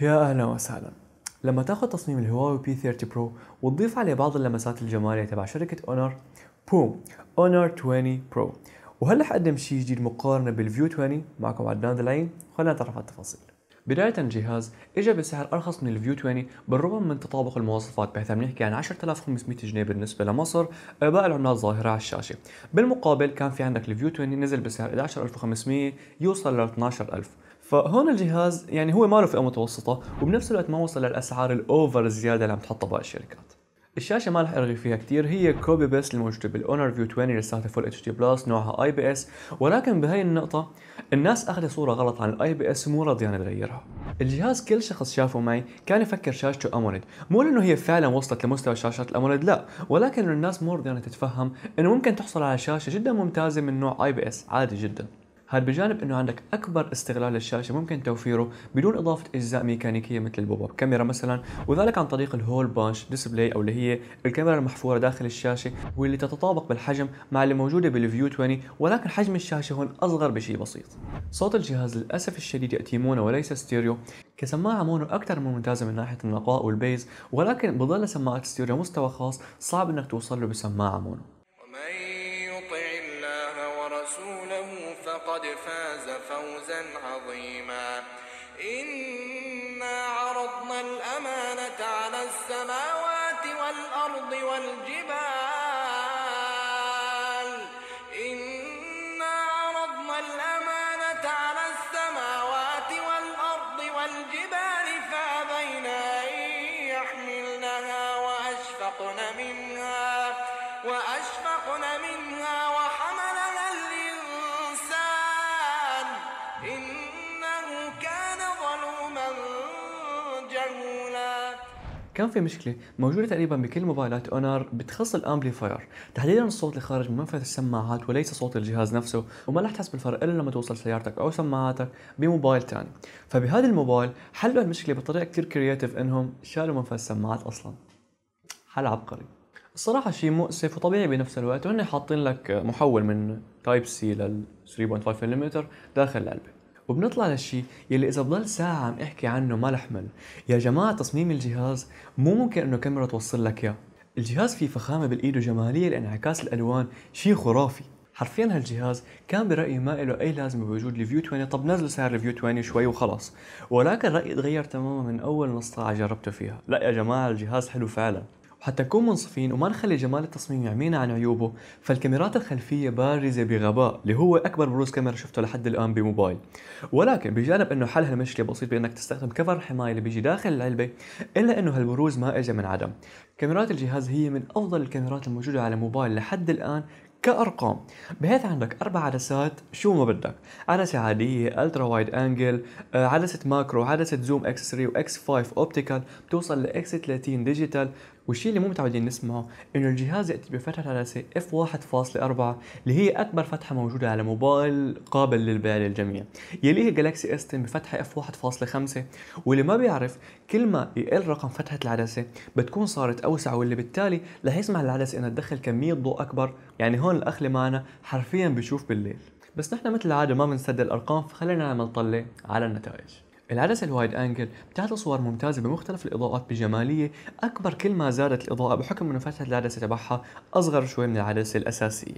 يا اهلا وسهلا لما تاخذ تصميم الهواوي بي 30 برو وتضيف عليه بعض اللمسات الجماليه تبع شركه اونر بوم اونر 20 برو وهلا حقدم شيء جديد مقارنه بالفيو 20 معكم عدنان دلعين خلينا نتعرف على التفاصيل بداية الجهاز اجى بسعر ارخص من الفيو 20 بالرغم من تطابق المواصفات بحيث عم نحكي عن 10500 جنيه بالنسبة لمصر باقي العملات ظاهرة على الشاشة بالمقابل كان في عندك الفيو 20 نزل بسعر 11500 يوصل ل 12000 فهون الجهاز يعني هو ماله فئه متوسطه وبنفس الوقت ما وصل للاسعار الاوفر الزياده اللي عم تحطها باقي الشركات الشاشه ما رح ارغي فيها كثير هي كوبي بيست الموجوده بالاونر فيو 20 لساتها فول اتش دي بلس نوعها اي بي اس ولكن بهي النقطه الناس اخذت صوره غلط عن الاي بي اس مو راضيان تغيرها الجهاز كل شخص شافه معي كان يفكر شاشته اموليد مو لانه هي فعلا وصلت لمستوى شاشات الاموليد لا ولكن الناس مو راضيانه تتفهم انه ممكن تحصل على شاشه جدا ممتازه من نوع اي بي اس عادي جدا هذا بجانب انه عندك اكبر استغلال للشاشه ممكن توفيره بدون اضافه اجزاء ميكانيكيه مثل البوب اب كاميرا مثلا وذلك عن طريق الهول بانش ديسبلاي او اللي هي الكاميرا المحفوره داخل الشاشه واللي تتطابق بالحجم مع اللي موجوده بالفيو 20 ولكن حجم الشاشه هون اصغر بشيء بسيط. صوت الجهاز للاسف الشديد ياتي مونو وليس ستيريو كسماعه مونو اكثر من ممتازه من ناحيه النقاء والبيز ولكن بضل سماعه ستيريو مستوى خاص صعب انك توصل له بسماعه مونو. عظيما إنا عرضنا الأمانة على السماوات والأرض والجبال كان في مشكله موجوده تقريبا بكل موبايلات اونر بتخص الامبليفاير تحديدا الصوت اللي خارج من منفذ السماعات وليس صوت الجهاز نفسه وما رح تحس بالفرق الا لما توصل سيارتك او سماعاتك بموبايل ثاني فبهذا الموبايل حلوا المشكله بطريقه كثير كرياتيف انهم شالوا منفذ السماعات اصلا حل عبقري الصراحه شيء مؤسف وطبيعي بنفس الوقت وهم حاطين لك محول من تايب سي لل 3.5 ملم داخل العلبه وبنطلع للشيء يلي اذا بضل ساعه عم احكي عنه ما لحمل يا جماعه تصميم الجهاز مو ممكن انه كاميرا توصل لك اياه الجهاز فيه فخامه بالايد وجماليه لانعكاس الالوان شيء خرافي حرفيا هالجهاز كان برايي ما له اي لازمه بوجود ريفيو 20 طب نزلوا سعر ريفيو 20 شوي وخلاص ولكن رايي تغير تماما من اول نص ساعه جربته فيها لا يا جماعه الجهاز حلو فعلا حتى نكون منصفين وما نخلي جمال التصميم يعمينا عن عيوبه فالكاميرات الخلفية بارزة بغباء اللي هو أكبر بروز كاميرا شفته لحد الآن بموبايل ولكن بجانب أنه حل هالمشكلة بسيط بأنك تستخدم كفر الحماية اللي بيجي داخل العلبة إلا أنه هالبروز ما إجا من عدم كاميرات الجهاز هي من أفضل الكاميرات الموجودة على موبايل لحد الآن كأرقام بحيث عندك أربع عدسات شو ما بدك عدسة عادية ألترا وايد أنجل عدسة ماكرو عدسة زوم اكس 3 واكس 5 أوبتيكال بتوصل لإكس 30 ديجيتال والشيء اللي مو متعودين نسمعه انه الجهاز ياتي بفتحه عدسه اف 1.4 اللي هي اكبر فتحه موجوده على موبايل قابل للبيع للجميع يليها جالكسي اس 10 بفتحه اف 1.5 واللي ما بيعرف كل ما يقل رقم فتحه العدسه بتكون صارت اوسع واللي بالتالي رح يسمح للعدسه انها تدخل كميه ضوء اكبر يعني هون الاخ اللي معنا حرفيا بشوف بالليل بس نحن مثل العاده ما بنسدد الارقام فخلينا نعمل طله على النتائج العدسة الوايد أنجل بتعطي صور ممتازة بمختلف الإضاءات بجمالية أكبر كل ما زادت الإضاءة بحكم أنه فتحة العدسة تبعها أصغر شوي من العدسة الأساسية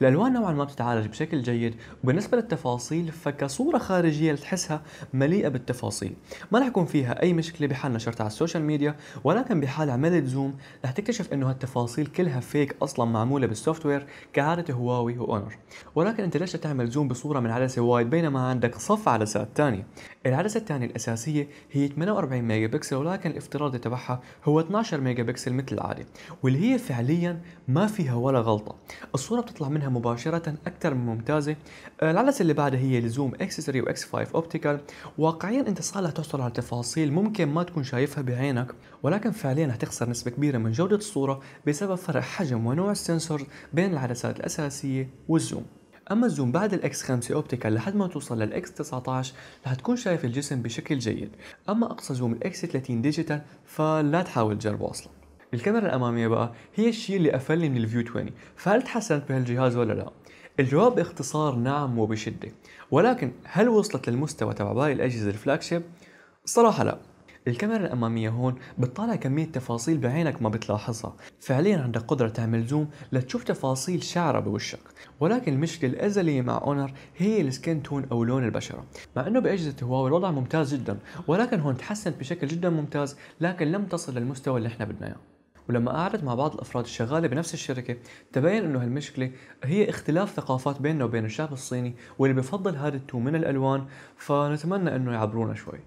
الألوان نوعا ما بتتعالج بشكل جيد وبالنسبة للتفاصيل فكصورة خارجية تحسها مليئة بالتفاصيل ما رح يكون فيها أي مشكلة بحال نشرتها على السوشيال ميديا ولكن بحال عملت زوم رح تكتشف أنه هالتفاصيل كلها فيك أصلا معمولة بالسوفت وير كعادة هواوي وأونر ولكن أنت ليش تعمل زوم بصورة من عدسة وايد بينما عندك صف عدسات ثانية العدسة الثانية الأساسية هي 48 ميجا بكسل ولكن الافتراضي تبعها هو 12 ميجا بكسل مثل العادة واللي هي فعليا ما فيها ولا غلطة الصورة بتطلع منها مباشرة أكثر من ممتازة آه، العدسة اللي بعدها هي لزوم و واكس 5 اوبتيكال واقعيا انت صالح تحصل على تفاصيل ممكن ما تكون شايفها بعينك ولكن فعليا هتخسر نسبة كبيرة من جودة الصورة بسبب فرق حجم ونوع السنسور بين العدسات الأساسية والزوم اما الزوم بعد الاكس 5 اوبتيكال لحد ما توصل للاكس 19 رح تكون شايف الجسم بشكل جيد اما اقصى زوم الاكس 30 ديجيتال فلا تحاول تجربه اصلا الكاميرا الاماميه بقى هي الشيء اللي قفلني من الفيو 20 فهل تحسنت بهالجهاز ولا لا الجواب باختصار نعم وبشده ولكن هل وصلت للمستوى تبع باقي الاجهزه الفلاج شيب صراحه لا الكاميرا الاماميه هون بتطالع كميه تفاصيل بعينك ما بتلاحظها فعليا عندك قدره تعمل زوم لتشوف تفاصيل شعره بوشك ولكن المشكله الازليه مع اونر هي السكين تون او لون البشره مع انه باجهزه هواوي الوضع ممتاز جدا ولكن هون تحسنت بشكل جدا ممتاز لكن لم تصل للمستوى اللي احنا بدنا اياه ولما قعدت مع بعض الافراد الشغاله بنفس الشركه تبين انه هالمشكله هي اختلاف ثقافات بيننا وبين الشعب الصيني واللي بفضل هذا التو من الالوان فنتمنى انه يعبرونا شوي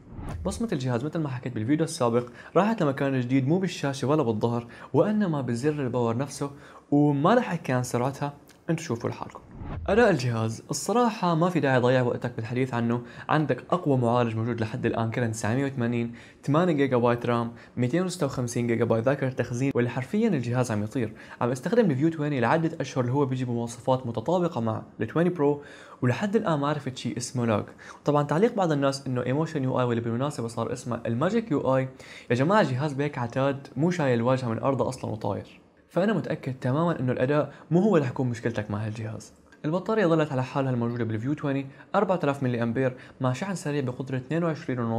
بصمة الجهاز مثل ما حكيت بالفيديو السابق راحت لمكان جديد مو بالشاشة ولا بالظهر وإنما بزر الباور نفسه وما رح كان سرعتها انتو شوفوا لحالكم أداء الجهاز الصراحة ما في داعي تضيع وقتك بالحديث عنه عندك أقوى معالج موجود لحد الآن كرن 980 8 جيجا بايت رام 256 جيجا بايت ذاكرة تخزين واللي حرفيا الجهاز عم يطير عم استخدم الفيو 20 لعدة أشهر اللي هو بيجي بمواصفات متطابقة مع ال 20 برو ولحد الآن ما عرفت شيء اسمه لاج طبعا تعليق بعض الناس انه ايموشن يو اي واللي بالمناسبة صار اسمه الماجيك يو اي يا جماعة الجهاز بهيك عتاد مو شايل واجهة من أرضه أصلا وطاير فأنا متأكد تماما انه الأداء مو هو اللي حيكون مشكلتك مع هالجهاز البطارية ظلت على حالها الموجودة بالفيو 20 4000 ملي أمبير مع شحن سريع بقدرة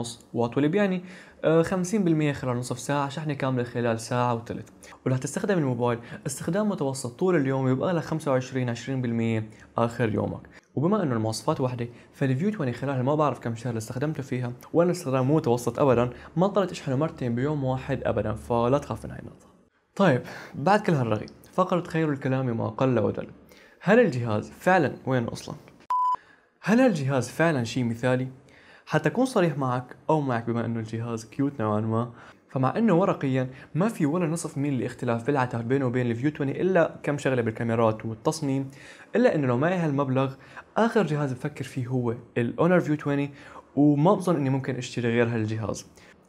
22.5 واط واللي بيعني 50% خلال نصف ساعة شحنة كاملة خلال ساعة وثلث ورح تستخدم الموبايل استخدام متوسط طول اليوم يبقى لها 25 20% آخر يومك وبما انه المواصفات واحدة فالفيو 20 خلال ما بعرف كم شهر اللي استخدمته فيها وانا استخدام مو متوسط ابدا ما اضطريت اشحنه مرتين بيوم واحد ابدا فلا تخاف من هاي النقطة. طيب بعد كل هالرغي فقرة خير الكلام ما قل ودل هل الجهاز فعلا وين اصلا؟ هل الجهاز فعلا شيء مثالي؟ حتى اكون صريح معك او معك بما انه الجهاز كيوت نوعا ما فمع انه ورقيا ما في ولا نصف ميل الاختلاف بالعتاه بينه وبين الفيو 20 الا كم شغله بالكاميرات والتصميم الا انه لو معي هالمبلغ اخر جهاز بفكر فيه هو الاونر فيو 20 وما بظن اني ممكن اشتري غير هالجهاز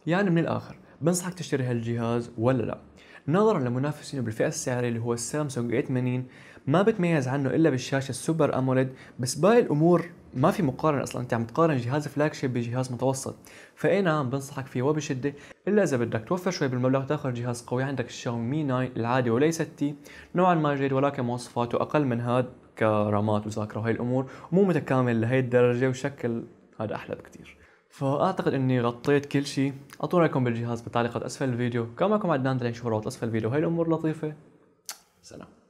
يعني من الاخر بنصحك تشتري هالجهاز ولا لا نظرا لمنافسينه بالفئة السعرية اللي هو السامسونج 80 ما بتميز عنه الا بالشاشة السوبر اموليد بس باقي الامور ما في مقارنة اصلا انت عم تقارن جهاز فلاج شيب بجهاز متوسط فاي نعم بنصحك فيه وبشدة الا اذا بدك توفر شوي بالمبلغ تاخذ جهاز قوي عندك الشاومي 9 العادي وليس تي نوعا ما جيد ولكن مواصفاته اقل من هذا كرامات وذاكرة وهي الامور ومو متكامل لهي الدرجة وشكل هذا احلى بكثير فاعتقد اني غطيت كل شيء اعطوا رايكم بالجهاز بالتعليقات اسفل الفيديو كما معكم عدنان تلاقي نشوف اسفل الفيديو هاي الامور لطيفه سلام